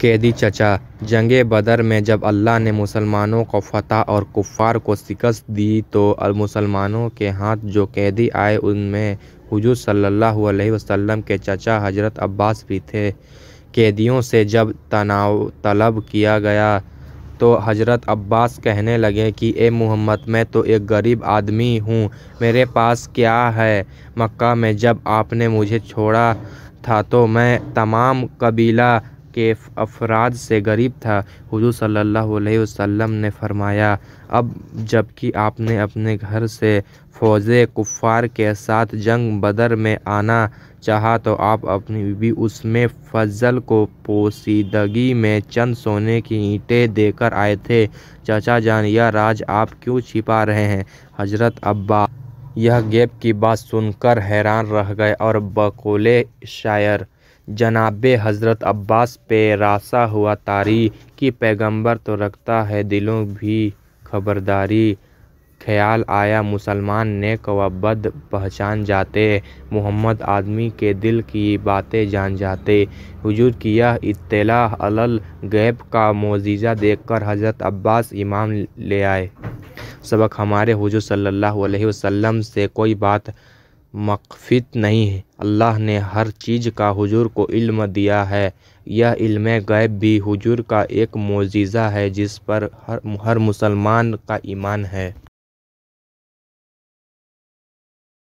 कैदी चचा जंग बदर में जब अल्लाह ने मुसलमानों को फतह और कुफ़ार को शिकस्त दी तो मुसलमानों के हाथ जो कैदी आए उनमें हजूर सल्लल्लाहु अलैहि वसल्लम के चचा हजरत अब्बास भी थे कैदियों से जब तनाव तलब किया गया तो हजरत अब्बास कहने लगे कि ए मोहम्मद मैं तो एक गरीब आदमी हूँ मेरे पास क्या है मक्का में जब आपने मुझे छोड़ा था तो मैं तमाम कबीला के अफराद से ग़रीब था हुजूर सल्लल्लाहु अलैहि वसल्लम ने फरमाया अब जबकि आपने अपने घर से फौज कुफ़ार के साथ जंग बदर में आना चाहा तो आप अपनी भी उसमें फजल को पोसीदगी में चंद सोने की ईंटें देकर आए थे चाचा जान यह राज आप क्यों छिपा रहे हैं हजरत अब्बा यह गैप की बात सुनकर हैरान रह गए और बकोले शायर जनाब हज़रत अब्बास पे रासा हुआ तारी कि पैग़म्बर तो रखता है दिलों भी ख़बरदारी ख्याल आया मुसलमान ने व पहचान जाते मोहम्मद आदमी के दिल की बातें जान जाते हुजूर की यह इत्तला अलल गैब का मोजीज़ा देखकर हज़रत अब्बास इमाम ले आए सबक हमारे हुजूर सल्लल्लाहु अलैहि वसल्लम से कोई बात मकफित नहीं है अल्लाह ने हर चीज़ का हुजूर को इल्म दिया है यह इल्म गैब भी हुजूर का एक मोजिज़ा है जिस पर हर हर मुसलमान का ईमान है